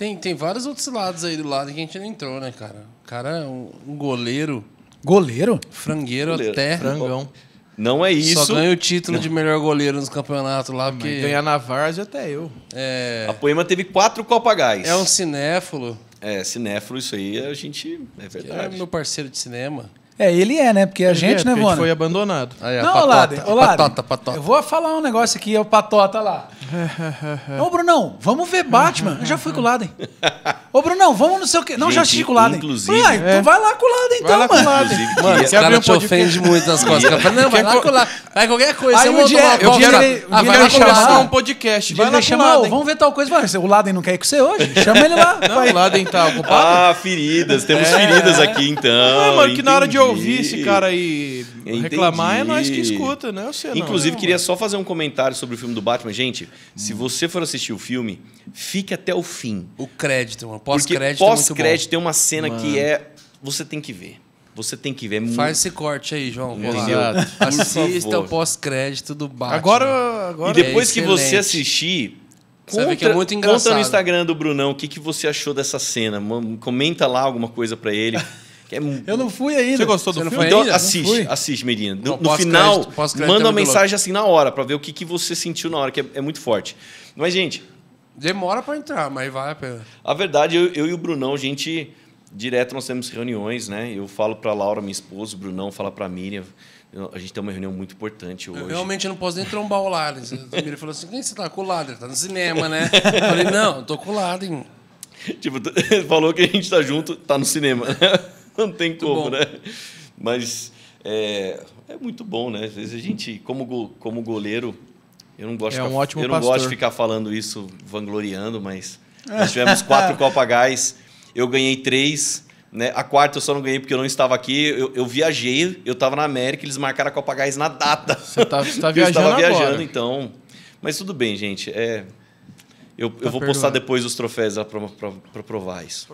Tem, tem vários outros lados aí do lado que a gente não entrou, né, cara? O cara é um, um goleiro. Goleiro? Frangueiro goleiro. até. Frangão. Não é isso. Só ganha o título não. de melhor goleiro nos campeonatos lá. Porque... Ganhar na Várzea até eu. É... A Poema teve quatro Copa Gás. É um cinéfilo. É, cinéfilo, isso aí a gente. É, é verdade. É meu parceiro de cinema. É, ele é, né? Porque a ele é, gente, é, né, Vona? foi abandonado. Aí, não, Lade, olá patota, patota. Eu vou falar um negócio aqui, é o Patota lá. Ô, Brunão, vamos ver Batman. Eu já fui com o Laden. Ô, Brunão, vamos não sei o quê. Não, Gente, já assisti com o Laden. Inclusive. ah, então vai lá com o Laden, então, lá mano. Inclusive, mano, esse cara te ofende muito nas costas. não, vai lá com o Laden. Vai qualquer coisa. Aí, eu um dia, eu quero, ah, vai lá chamar um podcast. Vai lá chamar, vamos ver tal coisa. O Laden não quer ir com você hoje? Chama ele lá. Não, o Laden tá ocupado. Ah, feridas. Temos é. feridas aqui, então. Não, mano, que na hora de ouvir esse cara aí reclamar, é nós que escuta, né? Inclusive, queria só fazer um comentário sobre o filme do Batman. Gente, se você for assistir o filme, fique até o fim. O crédito, mano. Pós-crédito. É Porque pós-crédito é tem uma cena mano. que é. Você tem que ver. Você tem que ver. É Faz esse corte aí, João. Entendeu? Assista o pós-crédito do Batman. Agora, agora. E depois é que você assistir, Conta, que é muito engraçado. Conta no Instagram do Brunão o que, que você achou dessa cena. Comenta lá alguma coisa para ele. É... Eu não fui ainda. Você gostou do você filme? Então, ainda? assiste, assiste, Medina. No, no final, manda uma mensagem assim na hora, para ver o que, que você sentiu na hora, que é, é muito forte. Mas, gente. Demora para entrar, mas vale a pena. A verdade, eu, eu e o Brunão, a gente. Direto nós temos reuniões, né? Eu falo para Laura, minha esposa, o Brunão fala para Miriam. A gente tem uma reunião muito importante hoje. Eu realmente não posso nem trombar o Laden. Ele falou assim: quem você tá com o Laden? Tá no cinema, né? Eu falei: não, tô com o Laden. Tipo, falou que a gente tá junto, tá no cinema. não tem muito como, bom. né? Mas é, é muito bom, né? Às vezes a gente, como, como goleiro, eu não gosto, é um ótimo eu não gosto de ficar falando isso, vangloriando, mas é. nós tivemos quatro Copa Gás, eu ganhei três. Né? A quarta eu só não ganhei porque eu não estava aqui. Eu, eu viajei, eu estava na América, eles marcaram a Copa Gás na data. Você está tá viajando tá eu estava viajando, agora. então. Mas tudo bem, gente. É, eu, tá eu vou perdoado. postar depois os troféus para provar isso.